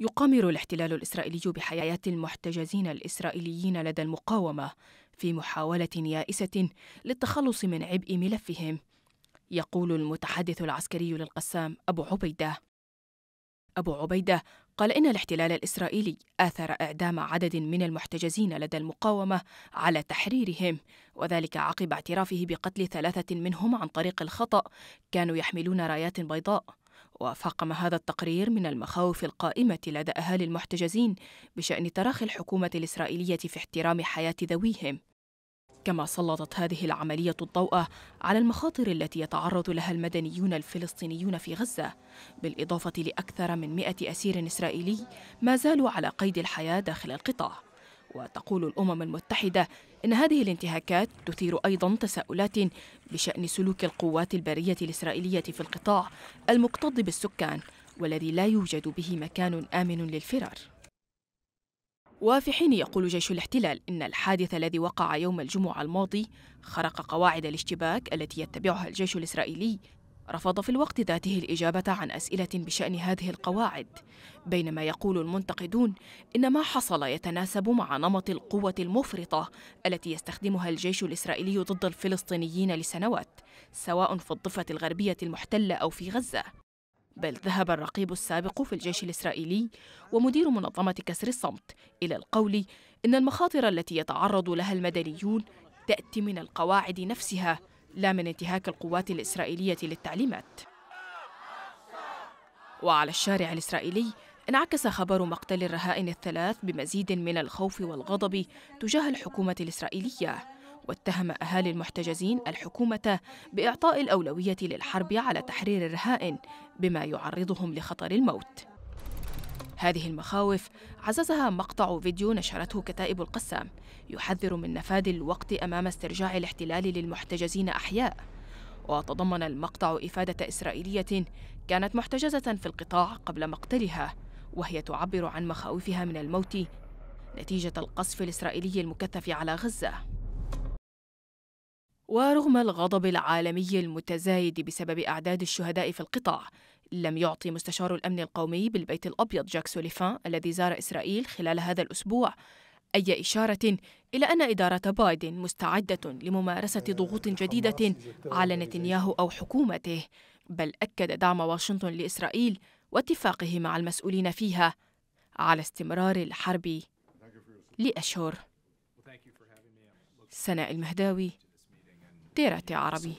يقامر الاحتلال الإسرائيلي بحياة المحتجزين الإسرائيليين لدى المقاومة في محاولة يائسة للتخلص من عبء ملفهم يقول المتحدث العسكري للقسام أبو عبيدة أبو عبيدة قال إن الاحتلال الإسرائيلي آثر إعدام عدد من المحتجزين لدى المقاومة على تحريرهم وذلك عقب اعترافه بقتل ثلاثة منهم عن طريق الخطأ كانوا يحملون رايات بيضاء وفاقم هذا التقرير من المخاوف القائمة لدى أهالي المحتجزين بشأن تراخي الحكومة الإسرائيلية في احترام حياة ذويهم كما سلطت هذه العملية الضوء على المخاطر التي يتعرض لها المدنيون الفلسطينيون في غزة بالإضافة لأكثر من 100 أسير إسرائيلي ما زالوا على قيد الحياة داخل القطاع وتقول الأمم المتحدة إن هذه الانتهاكات تثير أيضا تساؤلات بشأن سلوك القوات البرية الإسرائيلية في القطاع المكتظ بالسكان والذي لا يوجد به مكان آمن للفرار وفي حين يقول جيش الاحتلال إن الحادث الذي وقع يوم الجمعة الماضي خرق قواعد الاشتباك التي يتبعها الجيش الإسرائيلي رفض في الوقت ذاته الإجابة عن أسئلة بشأن هذه القواعد بينما يقول المنتقدون إن ما حصل يتناسب مع نمط القوة المفرطة التي يستخدمها الجيش الإسرائيلي ضد الفلسطينيين لسنوات سواء في الضفة الغربية المحتلة أو في غزة بل ذهب الرقيب السابق في الجيش الإسرائيلي ومدير منظمة كسر الصمت إلى القول إن المخاطر التي يتعرض لها المدنيون تأتي من القواعد نفسها لا من انتهاك القوات الإسرائيلية للتعليمات وعلى الشارع الإسرائيلي انعكس خبر مقتل الرهائن الثلاث بمزيد من الخوف والغضب تجاه الحكومة الإسرائيلية واتهم أهالي المحتجزين الحكومة بإعطاء الأولوية للحرب على تحرير الرهائن بما يعرضهم لخطر الموت هذه المخاوف عززها مقطع فيديو نشرته كتائب القسام يحذر من نفاذ الوقت امام استرجاع الاحتلال للمحتجزين احياء وتضمن المقطع افاده اسرائيليه كانت محتجزه في القطاع قبل مقتلها وهي تعبر عن مخاوفها من الموت نتيجه القصف الاسرائيلي المكثف على غزه ورغم الغضب العالمي المتزايد بسبب اعداد الشهداء في القطاع لم يعطي مستشار الأمن القومي بالبيت الأبيض جاك سوليفان الذي زار إسرائيل خلال هذا الأسبوع أي إشارة إلى أن إدارة بايدن مستعدة لممارسة ضغوط جديدة على نتنياهو أو حكومته بل أكد دعم واشنطن لإسرائيل واتفاقه مع المسؤولين فيها على استمرار الحرب لأشهر سناء المهداوي تيراتي عربي